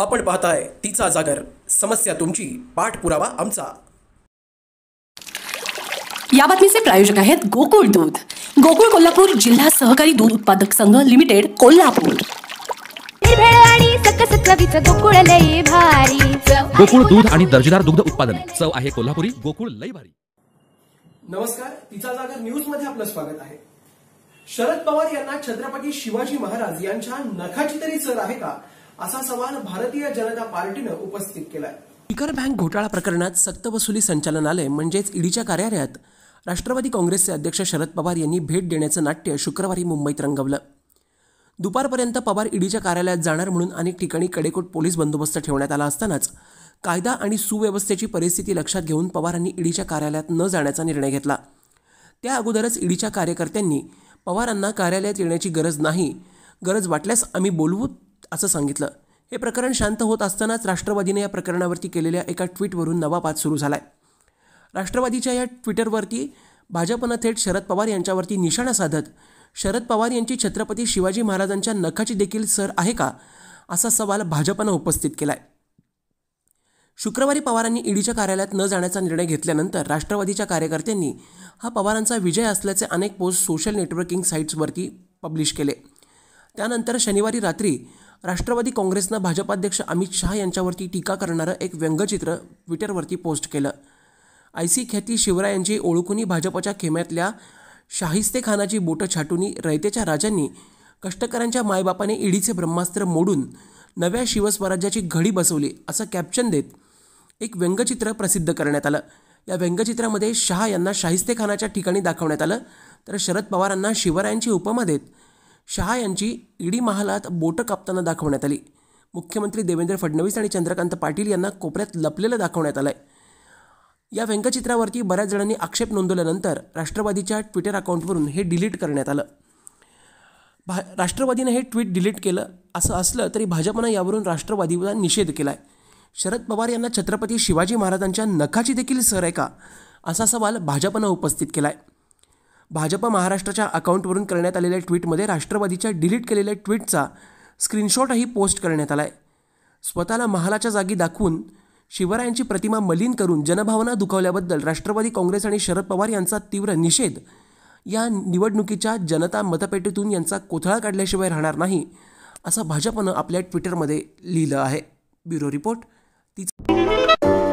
आपण पाहताय तिचा जागर समस्या तुमची पाठपुरावा आमचा या बातमीचे प्रायोजक आहेत गोकुळ दूध गोकुळ कोल्हापूर जिल्हा सहकारी दूध उत्पादक संघ लिमिटेड कोल्हापूर गोकुळ भारी गोकुळ दूध आणि दर्जेदार दुग्ध उत्पादन चव आहे कोल्हापुरी गोकुळ लई भारी नमस्कार तिचा जागर न्यूज मध्ये आपलं स्वागत आहे शरद पवार यांना छत्रपती शिवाजी महाराज यांच्या नखाची तरी सर आहे का असा सवाल भारतीय जनता पार्टीनं उपस्थित केलाय पिकर बँक घोटाळा प्रकरणात सक्तवसुली संचालनालय म्हणजेच ईडीच्या कार्यालयात राष्ट्रवादी काँग्रेसचे अध्यक्ष शरद पवार यांनी भेट देण्याचं नाट्य शुक्रवारी मुंबईत रंगवलं दुपारपर्यंत पवार ईडीच्या कार्यालयात जाणार म्हणून अनेक ठिकाणी कडेकोट पोलीस बंदोबस्त ठेवण्यात आला असतानाच कायदा आणि सुव्यवस्थेची परिस्थिती लक्षात घेऊन पवारांनी ईडीच्या कार्यालयात न जाण्याचा निर्णय घेतला त्या अगोदरच ईडीच्या कार्यकर्त्यांनी पवारांना कार्यालयात येण्याची गरज नाही गरज वाटल्यास आम्ही बोलवू असं सांगितलं हे प्रकरण शांत होत असतानाच राष्ट्रवादीने या प्रकरणावरती केलेल्या एका ट्विटवरून नवा पाच सुरू झाला आहे राष्ट्रवादीच्या या ट्विटरवरती भाजपनं थेट शरद पवार यांच्यावरती निशाणा साधत शरद पवार यांची छत्रपती शिवाजी महाराजांच्या नखाची देखील सर आहे का असा सवाल भाजपनं उपस्थित केला आहे शुक्रवारी पवारांनी ईडीच्या कार्यालयात न जाण्याचा निर्णय घेतल्यानंतर राष्ट्रवादीच्या कार्यकर्त्यांनी हा पवारांचा विजय असल्याचे अनेक पोस्ट सोशल नेटवर्किंग साईट्सवरती पब्लिश केले त्यानंतर शनिवारी रात्री राष्ट्रवादी काँग्रेसनं भाजपाध्यक्ष अमित शहा यांच्यावरती टीका करणारं एक व्यंगचित्र ट्विटरवरती पोस्ट केलं आयसी ख्याती शिवरायांची ओळखुनी भाजपाच्या खेम्यातल्या शाहिस्ते खानाची बोटं छाटूनी रयतेच्या राजांनी कष्टकऱ्यांच्या मायबापाने ईडीचे ब्रह्मास्त्र मोडून नव्या शिवस्वराज्याची घडी बसवली असं कॅप्शन देत एक व्यंगचित्र प्रसिद्ध करण्यात आलं या व्यंगचित्रामध्ये शहा यांना शाहिस्ते खानाच्या ठिकाणी दाखवण्यात आलं तर शरद पवारांना शिवरायांची उपमा देत शहा यांची ईडी महालात बोटं कापताना दाखवण्यात आली मुख्यमंत्री देवेंद्र फडणवीस आणि चंद्रकांत पाटील यांना कोपऱ्यात लपलेलं दाखवण्यात आलं आहे या व्यंगचित्रावरती बऱ्याच जणांनी आक्षेप नोंदवल्यानंतर राष्ट्रवादीच्या ट्विटर अकाउंटवरून हे डिलीट करण्यात आलं भा राष्ट्रवादीनं हे ट्विट डिलीट केलं असं असलं तरी भाजपनं यावरून राष्ट्रवादीला निषेध केला आहे शरद पवार यांना छत्रपती शिवाजी महाराजांच्या नखाची देखील सर आहे का असा सवाल भाजपनं उपस्थित केला आहे भाजप महाराष्ट्राच्या अकाउंटवरून करण्यात आलेल्या ट्विटमध्ये राष्ट्रवादीच्या डिलीट केलेल्या ट्विटचा स्क्रीनशॉटही पोस्ट करण्यात आला आहे स्वतःला महालाच्या जागी दाखवून शिवरायांची प्रतिमा मलिन करून जनभावना दुखावल्याबद्दल राष्ट्रवादी काँग्रेस आणि शरद पवार यांचा तीव्र निषेध या निवडणुकीच्या जनता मतपेटीतून यांचा कोथळा काढल्याशिवाय राहणार नाही असं भाजपनं आपल्या ट्विटरमध्ये लिहिलं आहे ब्युरो रिपोर्ट तीच